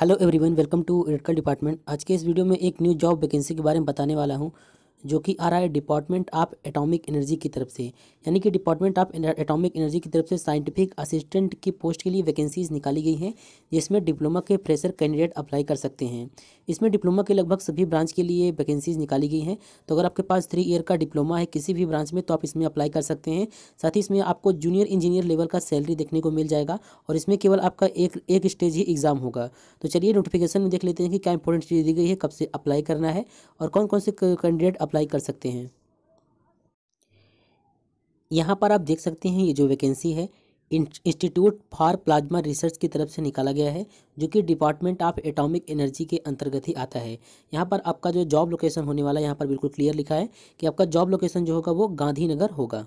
hello everyone welcome to radical department आज के इस वीडियो में एक न्यू जॉब वैकेंसी के बारे में बताने वाला हूँ जो कि आ रहा है डिपार्टमेंट ऑफ एटॉमिक एनर्जी की तरफ से यानी कि डिपार्टमेंट ऑफ एटॉमिक एनर्जी की तरफ से साइंटिफिक असिस्टेंट की पोस्ट के लिए वैकेंसीज निकाली गई हैं जिसमें डिप्लोमा के फ्रेशर कैंडिडेट अप्लाई कर सकते हैं इसमें डिप्लोमा के लगभग सभी ब्रांच के लिए वैकेंसीज निकाली गई हैं तो अगर आपके पास थ्री ईयर का डिप्लोमा है किसी भी ब्रांच में तो आप इसमें अप्लाई कर सकते हैं साथ ही इसमें आपको जूनियर इंजीनियर लेवल का सैलरी देखने को मिल जाएगा और इसमें केवल आपका एक एक स्टेज ही एग्ज़ाम होगा तो चलिए नोटिफिकेशन में देख लेते हैं कि क्या इंपॉर्टेंट चीज़ दी गई है कब से अप्लाई करना है और कौन कौन से कैंडिडेट अप्लाई कर सकते हैं यहाँ पर आप देख सकते हैं ये जो वैकेंसी है इंस्टीट्यूट फॉर प्लाज्मा रिसर्च की तरफ से निकाला गया है जो कि डिपार्टमेंट ऑफ एटॉमिक एनर्जी के अंतर्गत ही आता है यहाँ पर आपका जो जॉब लोकेशन होने वाला है यहाँ पर बिल्कुल क्लियर लिखा है कि आपका जॉब लोकेशन जो होगा वो गांधीनगर होगा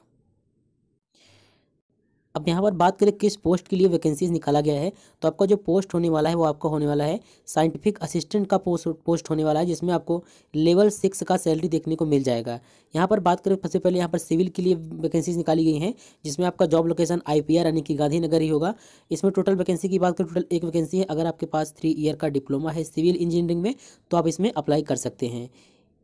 अब यहाँ पर बात करें किस पोस्ट के लिए वैकेंसीज निकाला गया है तो आपका जो पोस्ट होने वाला है वो आपका होने वाला है साइंटिफिक असिस्टेंट का पोस्ट पोस्ट होने वाला है जिसमें आपको लेवल सिक्स का सैलरी देखने को मिल जाएगा यहाँ पर बात करें सबसे पहले यहाँ पर सिविल के लिए वैकेंसीज निकाली गई हैं जिसमें आपका जॉब लोकेशन आई यानी कि गांधीनगर ही होगा इसमें टोटल वैकेंसी की बात करें टोटल एक वैकेंसी है अगर आपके पास थ्री ईयर का डिप्लोमा है सिविल इंजीनियरिंग में तो आप इसमें अप्लाई कर सकते हैं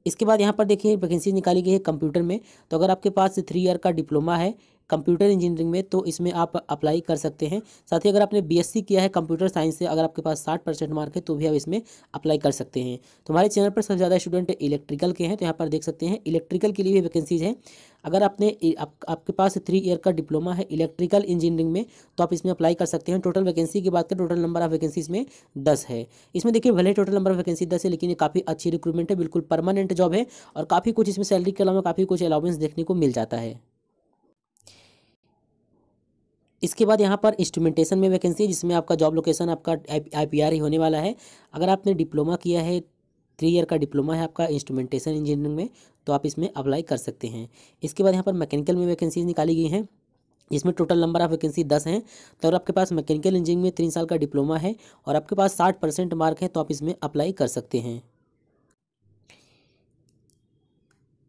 इसके बाद यहाँ पर देखिए वैकेंसी निकाली गई है कंप्यूटर में तो अगर आपके पास थ्री ईयर का डिप्लोमा है कंप्यूटर इंजीनियरिंग में तो इसमें आप अप्लाई कर सकते हैं साथ ही अगर आपने बीएससी किया है कंप्यूटर साइंस से अगर आपके पास साठ परसेंट मार्क है तो भी आप इसमें अप्लाई कर सकते हैं तो हमारे चैनल पर सबसे ज़्यादा स्टूडेंट इलेक्ट्रिकल के हैं तो यहाँ पर देख सकते हैं इलेक्ट्रिकल के लिए भी वैकेंसीज हैं अगर आपने आप, आपके पास थ्री ईयर का डिप्लोमा है इलेक्ट्रिकल इंजीनियरिंग में तो आप इसमें अप्लाई कर सकते हैं टोटल वैकेंसी की बात करें टोटल नंबर ऑफ वैकेंसीज में दस है इसमें देखिए भले टोटल नंबर ऑफ वैकेंसी दस है लेकिन ये काफ़ी अच्छी रिक्रूटमेंट है बिल्कुल परमानेंट जॉब है और काफ़ी कुछ इसमें सैलरी के अलावा काफ़ी कुछ अलाउेंस देखने को मिल जाता है इसके बाद यहाँ पर इंस्ट्रूमेंटेशन में वैकेंसी है जिसमें आपका जॉब लोकेशन आपका आई पी ही होने वाला है अगर आपने डिप्लोमा किया है थ्री ईयर का डिप्लोमा है आपका इंस्ट्रूमेंटेशन इंजीनियरिंग में तो आप इसमें अप्लाई कर सकते हैं इसके बाद यहाँ पर मैकेनिकल में वैकेंसीज निकाली गई हैं इसमें टोटल नंबर ऑफ वैकेंसी दस हैं तो अगर आपके पास मैकेनिकल इंजीनियरिंग में तीन साल का डिप्लोमा है और आपके पास साठ परसेंट मार्क है तो आप इसमें अप्लाई कर सकते हैं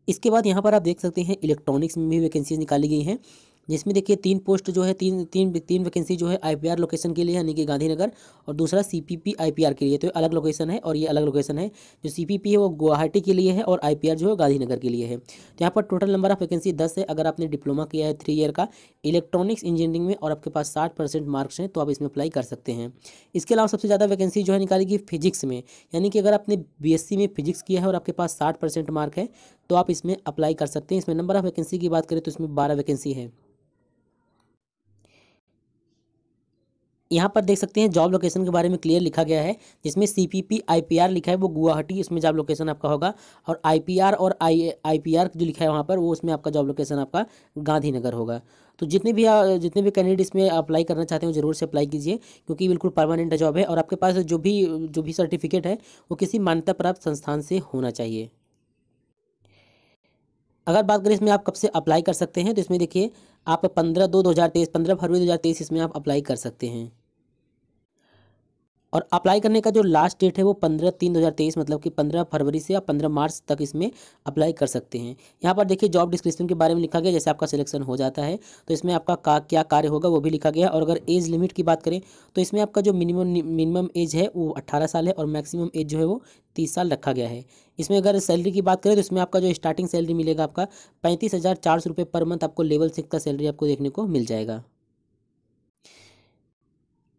इसके बाद यहाँ पर आप देख सकते हैं इलेक्ट्रॉनिक्स में भी वैकेंसीज निकाली गई हैं जिसमें देखिए तीन पोस्ट जो है तीन तीन तीन वैकेंसी जो है आईपीआर लोकेशन के लिए यानी कि गांधीनगर और दूसरा सीपीपी आईपीआर के लिए तो ये अलग लोकेशन है और ये अलग लोकेशन है जो सीपीपी है वो गुवाहाटी के लिए है और आईपीआर जो है गांधीनगर के लिए है तो यहाँ पर टोटल नंबर ऑफ वैकेंसी दस है अगर आपने डिप्लोमा किया है थ्री ईयर का इलेक्ट्रॉनिक्स इंजीनियरिंग में और आपके पास साठ परसेंट मार्क्स हैं तो आप इसमें अप्लाई कर सकते हैं इसके अलावा सबसे ज़्यादा वैकेंसी जो है निकालेगी फिजिक्स में यानी कि अगर आपने बी में फिजिक्स किया है और आपके पास साठ परसेंट मार्क है तो आप इसमें अप्लाई कर सकते हैं इसमें नंबर ऑफ वैकेंसी की बात करें तो इसमें बारह वैकेंसी है यहाँ पर देख सकते हैं जॉब लोकेशन के बारे में क्लियर लिखा गया है जिसमें C P P I P R लिखा है वो गुवाहाटी इसमें जॉब लोकेशन आपका होगा और आई पी आर और आई आई पी आर जो लिखा है वहाँ पर वो उसमें आपका जॉब लोकेशन आपका गांधीनगर होगा तो जितने भी जितने भी कैंडिडेट इसमें अप्लाई करना चाहते हैं जरूर से अप्लाई कीजिए क्योंकि बिल्कुल परमानेंट जॉब है और आपके पास जो भी जो भी सर्टिफिकेट है वो किसी मान्यता प्राप्त संस्थान से होना चाहिए अगर बात करें इसमें आप कब से अप्लाई कर सकते हैं तो इसमें देखिए आप पंद्रह दो दो हज़ार तेईस पंद्रह फरवरी दो हज़ार तेईस इसमें आप अप्लाई कर सकते हैं और अप्लाई करने का जो लास्ट डेट है वो पंद्रह तीन दो हज़ार तेईस मतलब कि पंद्रह फरवरी से या पंद्रह मार्च तक इसमें अप्लाई कर सकते हैं यहाँ पर देखिए जॉब डिस्क्रिप्शन के बारे में लिखा गया जैसे आपका सिलेक्शन हो जाता है तो इसमें आपका का क्या कार्य होगा वो भी लिखा गया और अगर एज लिमिट की बात करें तो इसमें आपका जो मिनिमम मिनिमम एज है वो अट्ठारह साल है और मैक्सिमम एज जो है वो तीस साल रखा गया है इसमें अगर सैलरी की बात करें तो इसमें आपका जो स्टार्टिंग सैलरी मिलेगा आपका पैंतीस हज़ार चार सौ रुपये पर मंथ आपको लेवल सिक्स का सैलरी आपको देखने को मिल जाएगा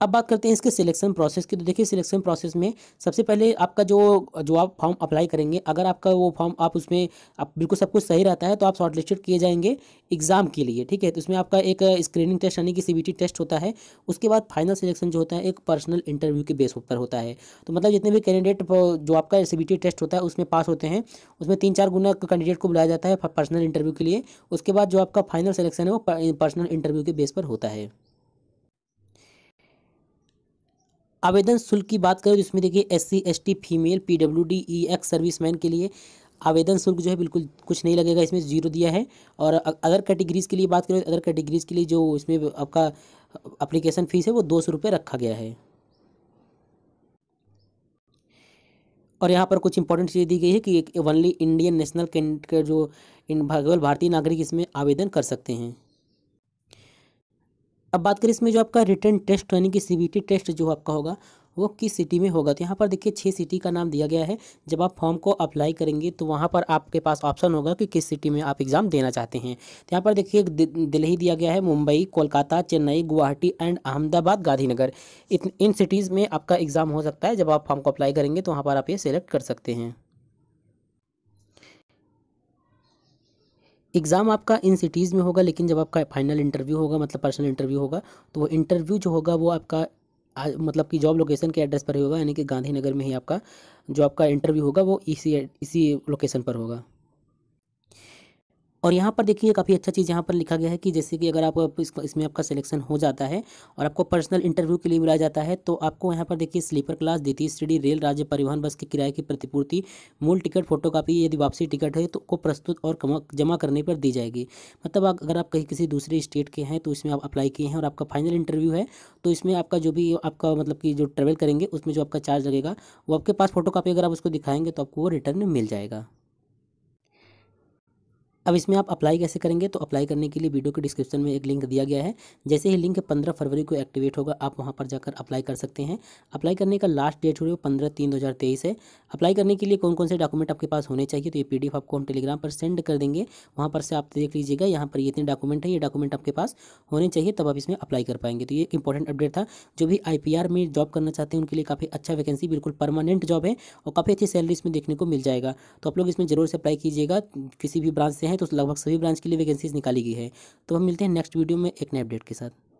अब बात करते हैं इसके सिलेक्शन प्रोसेस की तो देखिए सिलेक्शन प्रोसेस में सबसे पहले आपका जो जो आप फॉर्म अप्लाई करेंगे अगर आपका वो फॉर्म आप उसमें आप बिल्कुल सब कुछ सही रहता है तो आप शॉर्टलिस्टेड किए जाएंगे एग्ज़ाम के लिए ठीक है तो उसमें आपका एक स्क्रीनिंग टेस्ट यानी कि सी टेस्ट होता है उसके बाद फाइनल सिलेक्शन जो होता है एक पर्सनल इंटरव्यू के बेस पर होता है तो मतलब जितने भी कैंडिडेट जो आपका सी टेस्ट होता है उसमें पास होते हैं उसमें तीन चार गुना कैंडिडेट को बुलाया जाता है पर्सनल इंटरव्यू के लिए उसके बाद जो आपका फाइनल सिलेक्शन है वो पर्सनल इंटरव्यू के बेस पर होता है आवेदन शुल्क की बात करें तो इसमें देखिए S C S T female P W D E ex serviceman के लिए आवेदन शुल्क जो है बिल्कुल कुछ नहीं लगेगा इसमें जीरो दिया है और अदर कैटेगरीज़ के लिए बात करें अदर कैटेगरीज़ के लिए जो इसमें आपका अप्लीकेशन फ़ीस है वो दो सौ रुपये रखा गया है और यहाँ पर कुछ इंपॉर्टेंट चीज़ दी गई है कि एक वनली इंडियन नेशनल कैंडिडेट जो इन भारतीय नागरिक इसमें आवेदन कर सकते हैं अब बात करें इसमें जो आपका रिटर्न टेस्ट यानी कि सी टेस्ट जो आपका होगा वो किस सिटी में होगा तो यहाँ पर देखिए छः सिटी का नाम दिया गया है जब आप फॉर्म को अप्लाई करेंगे तो वहाँ पर आपके पास ऑप्शन होगा कि किस सिटी में आप एग्ज़ाम देना चाहते हैं तो यहाँ पर देखिए दिल्ली दिया गया है मुंबई कोलकाता चेन्नई गुवाहाटी एंड अहमदाबाद गांधीनगर इन सिटीज़ में आपका एग्ज़ाम हो सकता है जब आप फॉर्म को अप्लाई करेंगे तो वहाँ पर आप ये सिलेक्ट कर सकते हैं एग्ज़ाम आपका इन सिटीज़ में होगा लेकिन जब आपका फाइनल इंटरव्यू होगा मतलब पर्सनल इंटरव्यू होगा तो वो इंटरव्यू जो होगा वो आपका मतलब कि जॉब लोकेशन के एड्रेस पर ही होगा यानी कि गांधीनगर में ही आपका जो आपका इंटरव्यू होगा वो इसी इसी लोकेशन पर होगा और यहाँ पर देखिए काफ़ी अच्छा चीज़ यहाँ पर लिखा गया है कि जैसे कि अगर आप इसमें आपका सिलेक्शन हो जाता है और आपको पर्सनल इंटरव्यू के लिए बुलाया जाता है तो आपको यहाँ पर देखिए स्लीपर क्लास द्वितीय श्रेणी रेल राज्य परिवहन बस के किराए की प्रतिपूर्ति मूल टिकट फोटोकॉपी यदि वापसी टिकट है तो को प्रस्तुत और जमा करने पर दी जाएगी मतलब अगर आप कहीं किसी दूसरे स्टेट के हैं तो इसमें आप अप्लाई किए हैं और आपका फाइनल इंटरव्यू है तो इसमें आपका जो भी आपका मतलब कि जो ट्रेवल करेंगे उसमें जो आपका चार्ज लगेगा वो आपके पास फोटोकॉपी अगर आप उसको दिखाएंगे तो आपको वो रिटर्न मिल जाएगा अब इसमें आप अप्लाई कैसे करेंगे तो अप्लाई करने के लिए वीडियो के डिस्क्रिप्शन में एक लिंक दिया गया है जैसे ही लिंक पंद्रह फरवरी को एक्टिवेट होगा आप वहाँ पर जाकर अप्लाई कर सकते हैं अप्लाई करने का लास्ट डेट हो रही है पंद्रह तीन दो हज़ार तेईस है अप्लाई करने के लिए कौन कौन से डॉक्यूमेंट आपके पास होने चाहिए तो ये पी आपको हम टेलीग्राम पर सेंड कर देंगे वहाँ पर से आप देख लीजिएगा यहाँ पर ये इतने डॉक्यूमेंट है ये डॉक्यूमेंट आपके पास होने चाहिए तब आप इसमें अप्लाई कर पाएंगे तो ये इंपॉर्टेंट अपडेट था जो भी आई में जॉब करना चाहते हैं उनके लिए काफ़ी अच्छा वैकेंसी बिल्कुल परमानेंट जॉब है और काफ़ी अच्छी सैलरी इसमें देखने को मिल जाएगा तो आप लोग इसमें जरूर से अप्लाई कीजिएगा किसी भी ब्रांच से हैं तो लगभग सभी ब्रांच के लिए वैकेंसीज निकाली गई है तो हम मिलते हैं नेक्स्ट वीडियो में एक नए अपडेट के साथ